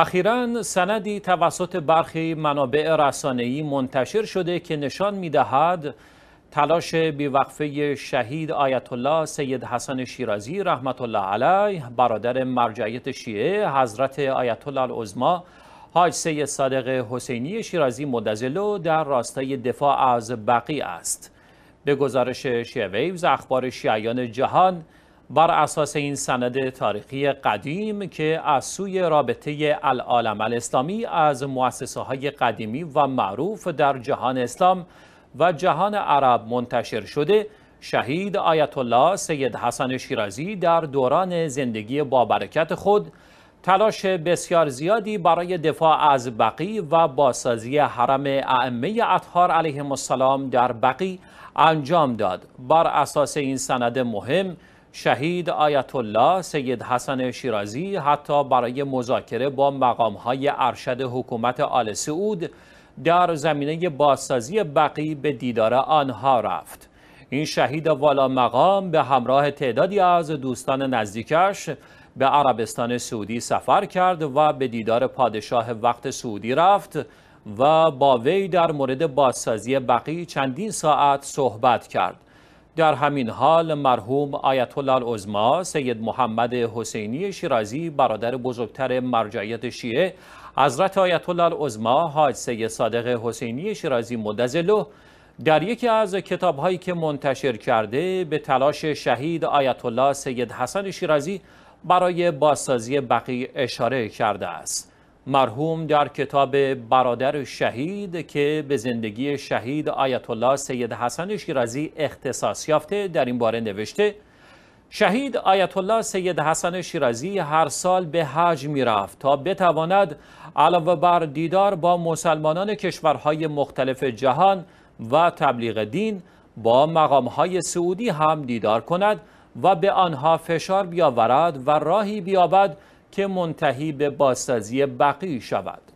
اخیرا سندی توسط برخی منابع رسانه‌ای منتشر شده که نشان می‌دهد تلاش بیوقفه شهید آیت الله سید حسن شیرازی رحمت الله علیه برادر مرجعیت شیعه حضرت آیت الله العظما حاج سید صادق حسینی شیرازی مدزلو در راستای دفاع از بقی است به گزارش شیعه ویوز اخبار شیعیان جهان بر اساس این سند تاریخی قدیم که از سوی رابطه العالم الاسلامی از مؤسسه های قدیمی و معروف در جهان اسلام و جهان عرب منتشر شده شهید آیت الله سید حسن شیرازی در دوران زندگی با برکت خود تلاش بسیار زیادی برای دفاع از بقی و بازسازی حرم ائمه اطهار علیه السلام در بقی انجام داد بر اساس این سند مهم شهید آیت الله سید حسن شیرازی حتی برای مذاکره با های ارشد حکومت آل سعود در زمینه بازسازی بقی به دیدار آنها رفت این شهید والا مقام به همراه تعدادی از دوستان نزدیکش به عربستان سعودی سفر کرد و به دیدار پادشاه وقت سعودی رفت و با وی در مورد بازسازی بقی چندین ساعت صحبت کرد در همین حال مرحوم آیت الله سید محمد حسینی شیرازی برادر بزرگتر مرجعیت شیعه حضرت آیت الله العظما حاج سید صادق حسینی شیرازی مدزلو در یکی از کتابهایی که منتشر کرده به تلاش شهید آیت الله سید حسن شیرازی برای بازسازی بقی اشاره کرده است مرحوم در کتاب برادر شهید که به زندگی شهید آیت الله سید حسن شیرازی اختصاص یافته در این باره نوشته شهید آیت الله سید حسن شیرازی هر سال به حج می رفت تا بتواند علاوه بر دیدار با مسلمانان کشورهای مختلف جهان و تبلیغ دین با مقامهای سعودی هم دیدار کند و به آنها فشار بیاورد و راهی بیابد که منتهی به بازسازی بقی شود